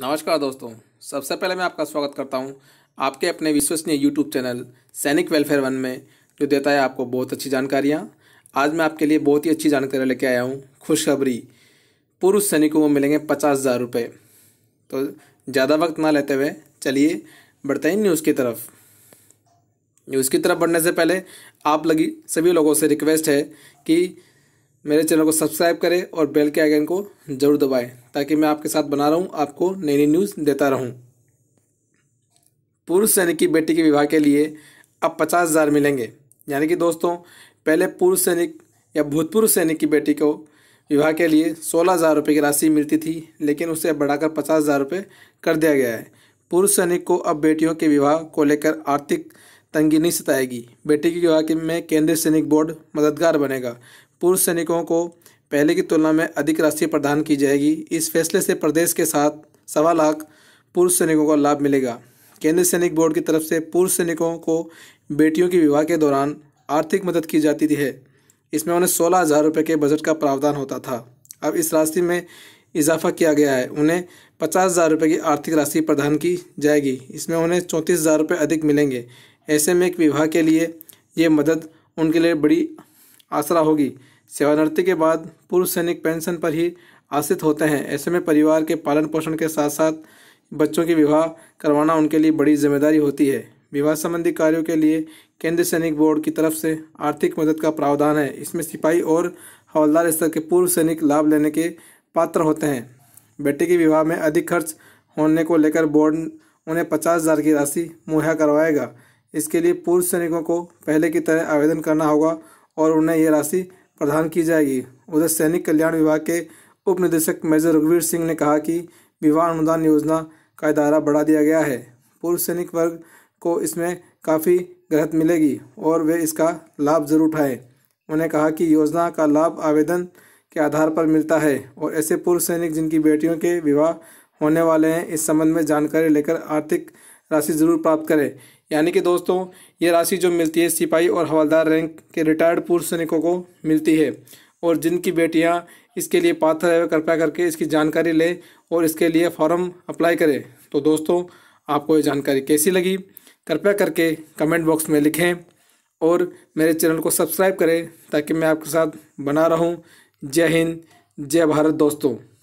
नमस्कार दोस्तों सबसे पहले मैं आपका स्वागत करता हूं आपके अपने विश्वसनीय YouTube channel Sainik welfare one में जो देता है आपको बहुत अच्छी जानकारियां आज मैं आपके लिए बहुत ही अच्छी जानकारी लेके आया हूं खुशखबरी पूर्व सैनिकों को मिलेंगे पचास हज़ार रुपये तो ज़्यादा वक्त ना लेते हुए चलिए बढ़ते हैं न्यूज़ की तरफ न्यूज़ की तरफ बढ़ने से पहले आप लगी सभी लोगों से रिक्वेस्ट है कि मेरे चैनल को सब्सक्राइब करें और बेल के आइकन को जरूर दबाएं ताकि मैं आपके साथ बना रहूं आपको नई नई न्यूज़ देता रहूँ पूर्व सैनिक की बेटी के विवाह के लिए अब पचास हज़ार मिलेंगे यानी कि दोस्तों पहले पूर्व सैनिक या भूतपूर्व सैनिक की बेटी को विवाह के लिए सोलह हज़ार रुपये की राशि मिलती थी लेकिन उसे बढ़ाकर पचास हज़ार रुपये कर दिया गया है पूर्व सैनिक को अब बेटियों के विवाह को लेकर आर्थिक तंगी नहीं सताएगी बेटी के विवाह में केंद्रीय सैनिक बोर्ड मददगार बनेगा पूर्व सैनिकों को पहले की तुलना में अधिक राशि प्रदान की जाएगी इस फैसले से प्रदेश के साथ सवा लाख पूर्व सैनिकों को लाभ मिलेगा केंद्रीय सैनिक बोर्ड की तरफ से पूर्व सैनिकों को बेटियों के विवाह के दौरान आर्थिक मदद की जाती थी है इसमें उन्हें सोलह हज़ार रुपये के बजट का प्रावधान होता था अब इस राशि में इजाफा किया गया है उन्हें पचास हज़ार रुपये की आर्थिक राशि प्रदान की जाएगी इसमें उन्हें चौंतीस हज़ार रुपये अधिक मिलेंगे ऐसे में एक विवाह के लिए ये मदद उनके लिए बड़ी आसरा होगी सेवानिवृत्ति के बाद पूर्व सैनिक पेंशन पर ही आश्रित होते हैं ऐसे में परिवार के पालन पोषण के साथ साथ बच्चों की विवाह करवाना उनके लिए बड़ी जिम्मेदारी होती है विवाह संबंधी कार्यों के लिए केंद्रीय सैनिक बोर्ड की तरफ से आर्थिक मदद का प्रावधान है इसमें सिपाही और हवलदार स्तर के पूर्व सैनिक लाभ लेने के पात्र होते हैं बेटे के विवाह में अधिक खर्च होने को लेकर बोर्ड उन्हें पचास हज़ार की राशि मुहैया करवाएगा इसके लिए पूर्व सैनिकों को पहले की तरह आवेदन करना होगा और उन्हें यह राशि प्रदान की जाएगी उधर सैनिक कल्याण विभाग के उप निदेशक मेजर रघुवीर सिंह ने कहा कि विवाह अनुदान योजना का दायरा बढ़ा दिया गया है पूर्व सैनिक वर्ग को इसमें काफ़ी ग्रहत मिलेगी और वे इसका लाभ जरूर उठाएं उन्होंने कहा कि योजना का लाभ आवेदन के आधार पर मिलता है और ऐसे पूर्व सैनिक जिनकी बेटियों के विवाह होने वाले हैं इस संबंध में जानकारी लेकर आर्थिक राशि जरूर प्राप्त करें यानी कि दोस्तों ये राशि जो मिलती है सिपाही और हवलदार रैंक के रिटायर्ड पूर्व सैनिकों को मिलती है और जिनकी बेटियां इसके लिए पात्र है कृपया करके इसकी जानकारी लें और इसके लिए फॉर्म अप्लाई करें तो दोस्तों आपको ये जानकारी कैसी लगी कृपया करके कमेंट बॉक्स में लिखें और मेरे चैनल को सब्सक्राइब करें ताकि मैं आपके साथ बना रहूं जय हिंद जय भारत दोस्तों